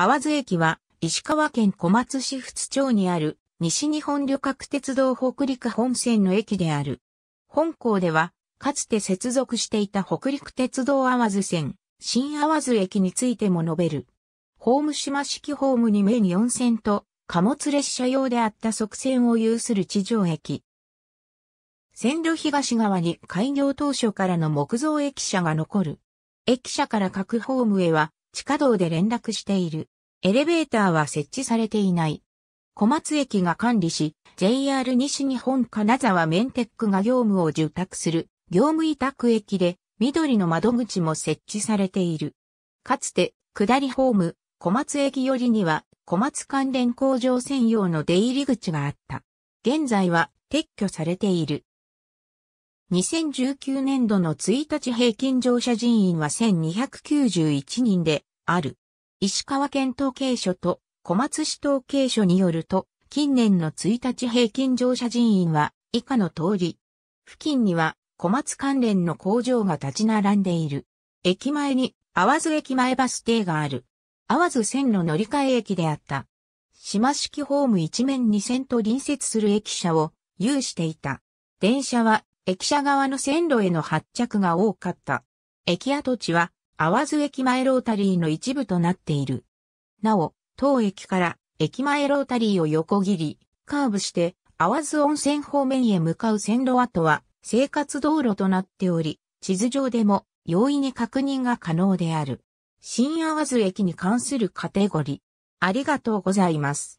淡津駅は石川県小松市仏町にある西日本旅客鉄道北陸本線の駅である。本校ではかつて接続していた北陸鉄道淡津線新淡津駅についても述べる。ホーム島式ホームに名に4線と貨物列車用であった側線を有する地上駅。線路東側に開業当初からの木造駅舎が残る。駅舎から各ホームへは地下道で連絡している。エレベーターは設置されていない。小松駅が管理し、JR 西日本金沢メンテックが業務を受託する業務委託駅で、緑の窓口も設置されている。かつて、下りホーム、小松駅寄りには、小松関連工場専用の出入り口があった。現在は撤去されている。2019年度の1日平均乗車人員は1291人である。石川県統計所と小松市統計所によると、近年の1日平均乗車人員は以下の通り。付近には小松関連の工場が立ち並んでいる。駅前に淡津駅前バス停がある。淡津線の乗り換え駅であった。島式ホーム一面二線と隣接する駅舎を有していた。電車は駅舎側の線路への発着が多かった。駅跡地は、淡津駅前ロータリーの一部となっている。なお、当駅から駅前ロータリーを横切り、カーブして、淡津温泉方面へ向かう線路跡は、生活道路となっており、地図上でも容易に確認が可能である。新淡津駅に関するカテゴリー。ありがとうございます。